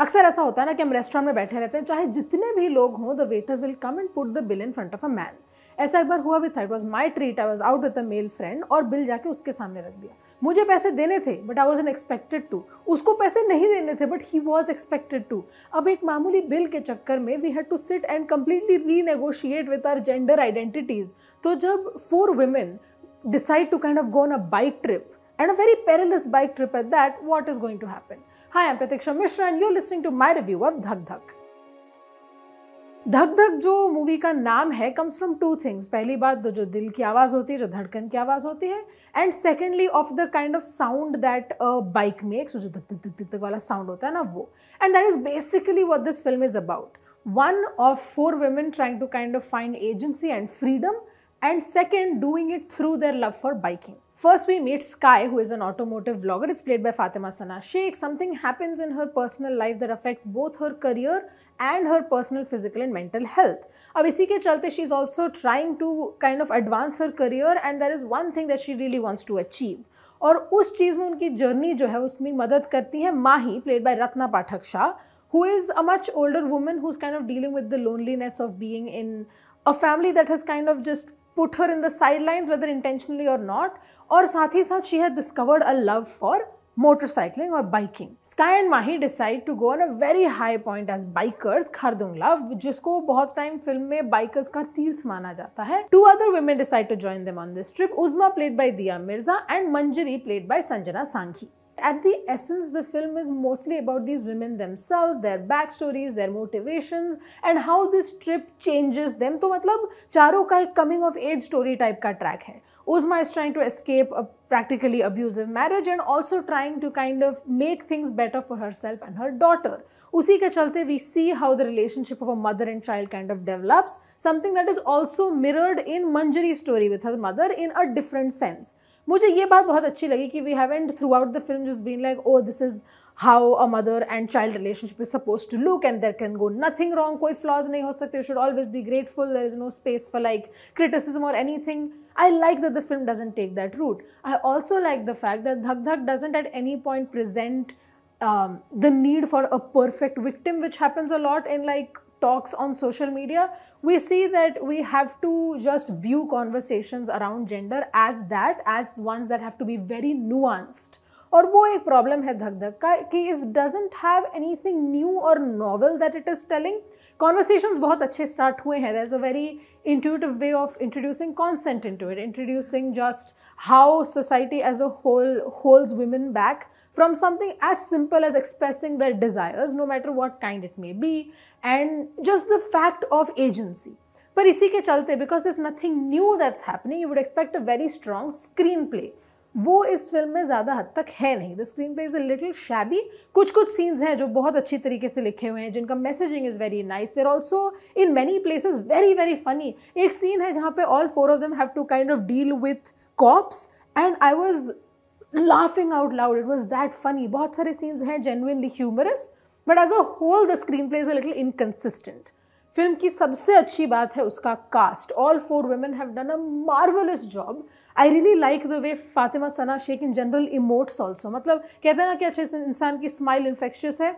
अक्सर ऐसा होता है ना कि हम रेस्टोरेंट में बैठे रहते हैं चाहे जितने भी लोग हों the waiter will come and put the bill in front of a man ऐसा एक बार हुआ भी था it was my treat I was out with a male friend और बिल जाके उसके सामने रख दिया मुझे पैसे देने थे but I was an expected to उसको पैसे नहीं देने थे but he was expected to अब एक मामूली बिल के चक्कर में we had to sit and completely renegotiate with our gender identities तो जब four women decide to kind of go on a bike trip and a very perilous bike trip at that what is going to happen Hi, I'm Pratiksha Mishra and you're listening to my review of Dhak Dhak. धक धक जो movie का नाम है comes from two things पहली बात तो जो दिल की आवाज़ होती है जो धड़कन की आवाज़ होती है and secondly of the kind of sound that bike में मेक्स जो धक धक धक धक वाला साउंड होता है ना वो and that is basically what this film is about one of four women trying to kind of find agency and freedom and second doing it through their love for biking. First we meet Sky who is an automotive vlogger, it's played by Fatima Sana Sheikh. Something happens in her personal life that affects both her career and her personal physical and mental health. Ab isi ke chalte she's also trying to kind of advance her career and there is one thing that she really wants to achieve. और उस चीज़ में उनकी journey जो है उसमें मदद करती है Mahi played by Ratna Pathak Shah who is a much older woman who's kind of dealing with the loneliness of being in a family that has kind of just put her in the sidelines whether intentionally or not or साथ hi साथ she had discovered a love for motorcycling or biking. Sky and Mahi decide to go on a very high point as bikers Khardungla jisko bahut time film mein bikers ka teerth mana jata hai Two other women decide to join them on this trip. Uzma played by Diya Mirza and Manjari played by Sanjana Sanghi. at the essence, the film is mostly about these women themselves, their backstories, their motivations, and how this trip changes them. So, मतलब चारों का एक coming of age story type का track है Uzma is trying to escape a practically abusive marriage and also trying to kind of make things better for herself and her daughter. Usi ke chalte we see how the relationship of a mother and child kind of develops, something that is also mirrored in Manjari's story with her mother in a different sense. मुझे ये बात बहुत अच्छी लगी कि we have and throughout the film जिस been like oh this is how a mother and child relationship is suppose to look and there can go nothing wrong कोई flaws नहीं हो सकते you should always be grateful there is no space for like criticism और anything I like that the film doesn't take that route I also like the fact that Dhak धक doesn't at any point present the need for a perfect victim which happens a a lot in talks on social media, we see that we have to just view conversations around gender as that, as ones that have to be very nuanced. और वो एक problem है धक धक का कि इस doesn't have anything new और novel that it is telling conversation बहुत अच्छे स्टार्ट हुए हैं there is a very intuitive way of introducing consent into it introducing just how society as a whole hold women back from something as simple as expressing their desires no matter what kind it may be and just the fact of agency पर इसी के चलते because this nothing new that's happening you would expect a very strong screenplay वो इस फिल्म में ज़्यादा हद तक है नहीं the screenplay is a little shabby कुछ कुछ सीन्स हैं जो बहुत अच्छी तरीके से लिखे हुए हैं जिनका messaging is very nice there also in many places very very funny एक सीन है जहाँ पे all four of them have to kind of deal with cops and I was laughing out loud it was that funny बहुत सारे scenes हैं genuinely humorous but as a whole the screenplay is a little inconsistent film की सबसे अच्छी बात है उसका cast all four women have done a marvellous job I really like the way Fatima Sana Shaikh in general emotes also मतलब कहते हैं ना कि अच्छे इंसान की स्माइल इन्फेक्शियस है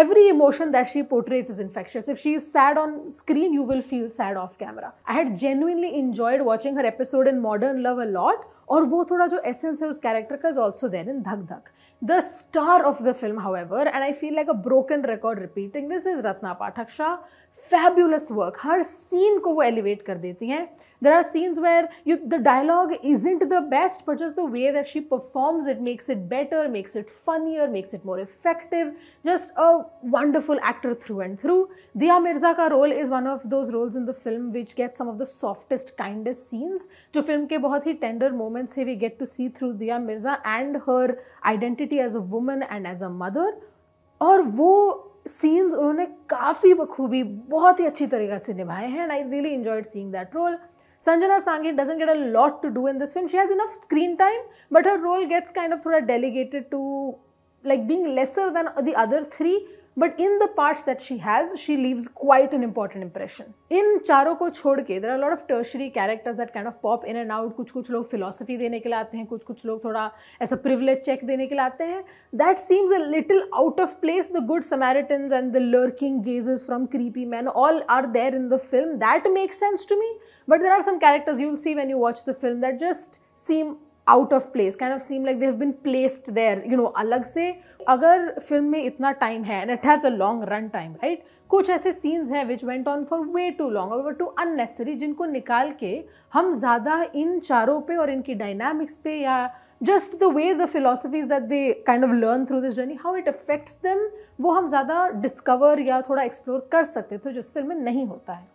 every emotion that she portrays is infectious. If she is sad on screen, you will feel sad off camera. I had genuinely enjoyed watching her episode in Modern Love a lot, और वो थोड़ा जो essence है उस character का is also there in Dhak Dhak. The star of the film, however, and I feel like a broken record repeating this, is Ratna Pathak Shah. Fabulous work. Her scene ko wo elevate kar deti hai. There are scenes where you, the dialogue isn't the best, but just the way that she performs it makes it better, makes it funnier, makes it more effective. Just a wonderful actor through and through. Diya Mirza ka role is one of those roles in the film which gets some of the softest, kindest scenes. To film ke bahut hi tender moments hai. we get to see through Diya Mirza and her identity identity as a woman and as a mother और वो scenes उन्होंने काफ़ी बखूबी बहुत ही अच्छी तरीके से निभाए हैं and I really enjoyed seeing that role Sanjana Sanghi doesn't get a lot to do in this film she has enough screen time but her role gets kind of थोड़ा delegated to like being lesser than the other three but in the parts that she has, she leaves quite an important impression. In Charo ko Chhodke, there are a lot of tertiary characters that kind of pop in and out. Kuch kuch log philosophy देने ke लिए hain. Kuch kuch log thoda थोड़ा privilege check देने ke लिए hain. That seems a little out of place. The good Samaritans and the lurking gazes from creepy men all are there in the film. That makes sense to me. But there are some characters you'll see when you watch the film that just seem out of place kind of seem like they have been placed there you know अलग से अगर film में इतना time है and it has a long run time right कुछ ऐसे scenes हैं which went on for way too long और टू अननेसेसरी जिनको निकाल के हम ज़्यादा इन चारों पे और इनकी डायनामिक्स पे या just the way the philosophies that they kind of learn through this journey how it affects them वो हम ज़्यादा डिस्कवर या थोड़ा एक्सप्लोर कर सकते थे जो इस फिल्म में नहीं होता है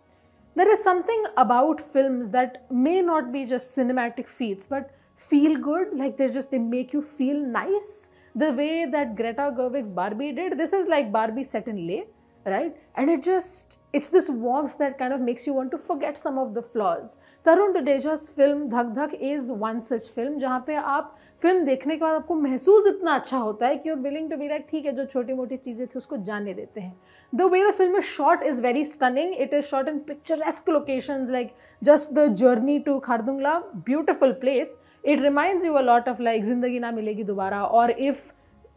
there is something about film that may not be just cinematic feels but feel good, like they just, they make you feel nice. The way that Greta Gerwig's Barbie did, this is like Barbie set in lay right? And it just, it's this warmth that kind of makes you want to forget some of the flaws. Tarun Tudeja's film Dhak Dhak is one such film jahan pe aap film dekhne ke baad aapko mehsoos itna acha hota hai ki you're willing to be like theek hai jo choti moti cheeze thi usko jaane dete hain the way the film is shot is very stunning it is shot in picturesque locations like just the journey to khardungla beautiful place it reminds you a lot of like Zindagi Na मिलेगी दोबारा और if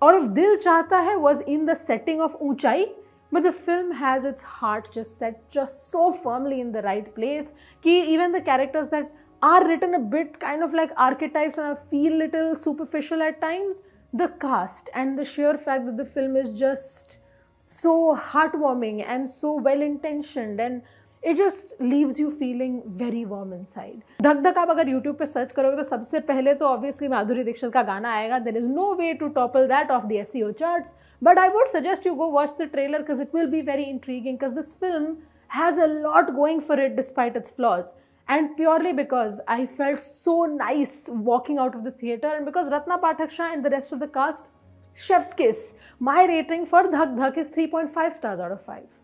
और if Dil Chahta Hai was in the setting of Uunchai but the film has its heart just set just so firmly in the right place कि even the characters that are written a bit kind of like archetypes and I feel little superficial at times, the cast and the sheer fact that the film is just so heartwarming and so well intentioned and it just leaves you feeling very warm inside Dhak Dhak आप अगर YouTube पर search करोगे तो सबसे पहले तो obviously माधुरी दीक्षित का गाना आएगा there is no way to topple that off the S C O charts but I would suggest you go watch the trailer because it will be very intriguing because this film has a lot going for it despite its flaws and purely because I felt so nice walking out of the theatre and because Ratna Pataksha and the rest of the cast, chef's kiss. My rating for Dhak Dhak is 3.5 stars out of 5.